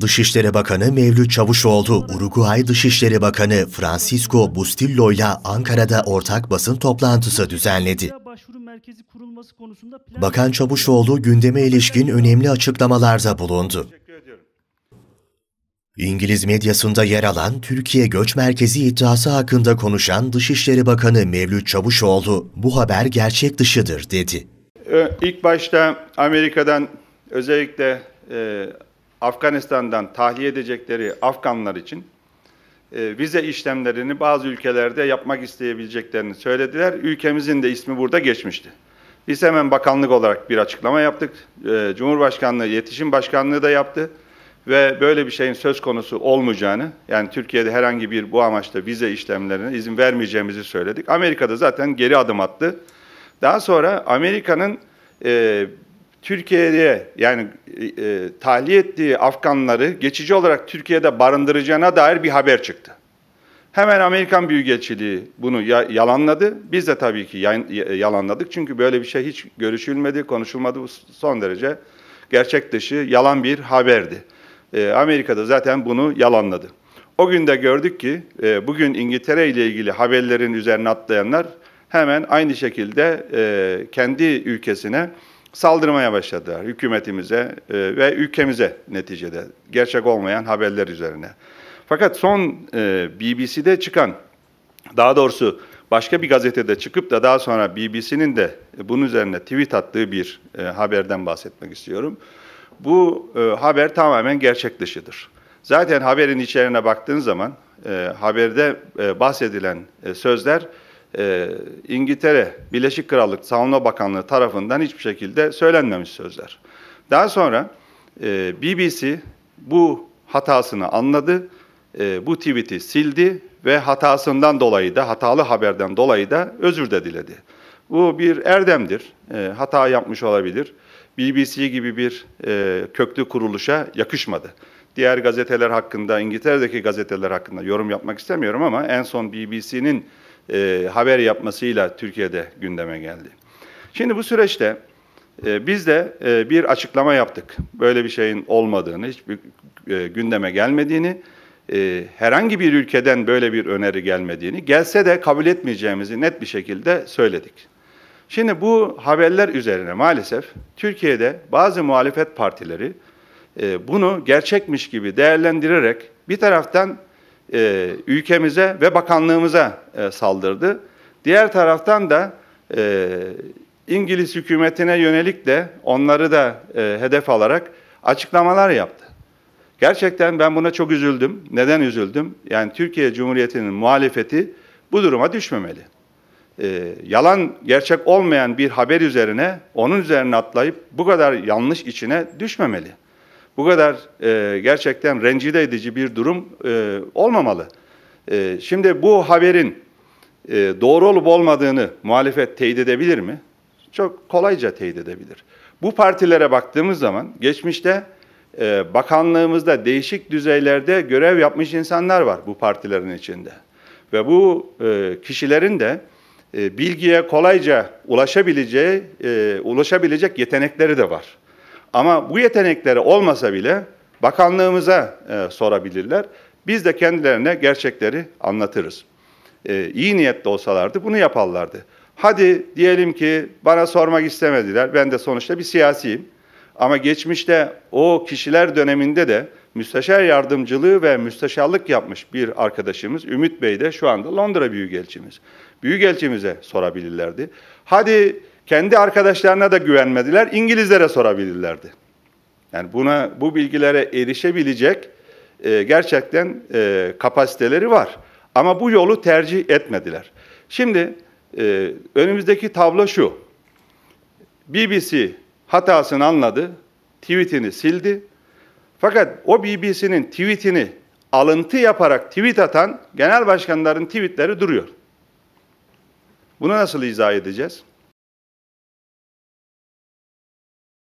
Dışişleri Bakanı Mevlüt Çavuşoğlu, Uruguay Dışişleri Bakanı Francisco Bustillo ile Ankara'da ortak basın toplantısı düzenledi. Bakan Çavuşoğlu gündeme ilişkin önemli açıklamalarda bulundu. İngiliz medyasında yer alan Türkiye Göç Merkezi iddiası hakkında konuşan Dışişleri Bakanı Mevlüt Çavuşoğlu, bu haber gerçek dışıdır dedi. İlk başta Amerika'dan özellikle e, Afganistan'dan tahliye edecekleri Afganlar için e, vize işlemlerini bazı ülkelerde yapmak isteyebileceklerini söylediler. Ülkemizin de ismi burada geçmişti. Biz hemen bakanlık olarak bir açıklama yaptık. E, Cumhurbaşkanlığı, yetişim başkanlığı da yaptı ve böyle bir şeyin söz konusu olmayacağını, yani Türkiye'de herhangi bir bu amaçta vize işlemlerine izin vermeyeceğimizi söyledik. Amerika'da zaten geri adım attı. Daha sonra Amerika'nın e, Türkiye'ye yani e, e, tahliye ettiği Afganları geçici olarak Türkiye'de barındıracağına dair bir haber çıktı. Hemen Amerikan Büyükelçiliği bunu ya, yalanladı. Biz de tabii ki yayın, yalanladık. Çünkü böyle bir şey hiç görüşülmedi, konuşulmadı. Bu son derece gerçek dışı, yalan bir haberdi. E, Amerika'da zaten bunu yalanladı. O gün de gördük ki e, bugün İngiltere ile ilgili haberlerin üzerine atlayanlar hemen aynı şekilde e, kendi ülkesine saldırmaya başladılar hükümetimize e, ve ülkemize neticede gerçek olmayan haberler üzerine. Fakat son e, BBC'de çıkan daha doğrusu başka bir gazetede çıkıp da daha sonra BBC'nin de bunun üzerine tweet attığı bir e, haberden bahsetmek istiyorum. Bu haber tamamen gerçek dışıdır. Zaten haberin içeriğine baktığın zaman haberde bahsedilen sözler e, İngiltere, Birleşik Krallık Savunma Bakanlığı tarafından hiçbir şekilde söylenmemiş sözler. Daha sonra e, BBC bu hatasını anladı, e, bu tweet'i sildi ve hatasından dolayı da, hatalı haberden dolayı da özür de diledi. Bu bir erdemdir, e, hata yapmış olabilir. BBC gibi bir e, köklü kuruluşa yakışmadı. Diğer gazeteler hakkında, İngiltere'deki gazeteler hakkında yorum yapmak istemiyorum ama en son BBC'nin e, haber yapmasıyla Türkiye'de gündeme geldi. Şimdi bu süreçte e, biz de e, bir açıklama yaptık. Böyle bir şeyin olmadığını, hiçbir e, gündeme gelmediğini, e, herhangi bir ülkeden böyle bir öneri gelmediğini, gelse de kabul etmeyeceğimizi net bir şekilde söyledik. Şimdi bu haberler üzerine maalesef Türkiye'de bazı muhalefet partileri e, bunu gerçekmiş gibi değerlendirerek bir taraftan e, ülkemize ve bakanlığımıza e, saldırdı. Diğer taraftan da e, İngiliz hükümetine yönelik de onları da e, hedef alarak açıklamalar yaptı. Gerçekten ben buna çok üzüldüm. Neden üzüldüm? Yani Türkiye Cumhuriyeti'nin muhalefeti bu duruma düşmemeli. E, yalan, gerçek olmayan bir haber üzerine, onun üzerine atlayıp bu kadar yanlış içine düşmemeli. Bu kadar e, gerçekten rencide edici bir durum e, olmamalı. E, şimdi bu haberin e, doğru olup olmadığını muhalefet teyit edebilir mi? Çok kolayca teyit edebilir. Bu partilere baktığımız zaman geçmişte e, bakanlığımızda değişik düzeylerde görev yapmış insanlar var bu partilerin içinde. Ve bu e, kişilerin de e, bilgiye kolayca ulaşabileceği, e, ulaşabilecek yetenekleri de var. Ama bu yetenekleri olmasa bile bakanlığımıza e, sorabilirler. Biz de kendilerine gerçekleri anlatırız. E, iyi niyetli olsalardı bunu yaparlardı. Hadi diyelim ki bana sormak istemediler. Ben de sonuçta bir siyasiyim. Ama geçmişte o kişiler döneminde de müsteşar yardımcılığı ve müsteşarlık yapmış bir arkadaşımız Ümit Bey de şu anda Londra Büyükelçimiz. Büyükelçimize sorabilirlerdi. Hadi kendi arkadaşlarına da güvenmediler. İngilizlere sorabilirlerdi. Yani buna bu bilgilere erişebilecek e, gerçekten e, kapasiteleri var. Ama bu yolu tercih etmediler. Şimdi e, önümüzdeki tablo şu. BBC hatasını anladı, tweetini sildi. Fakat o BBC'nin tweetini alıntı yaparak tweet atan genel başkanların tweetleri duruyor. Bunu nasıl izah edeceğiz?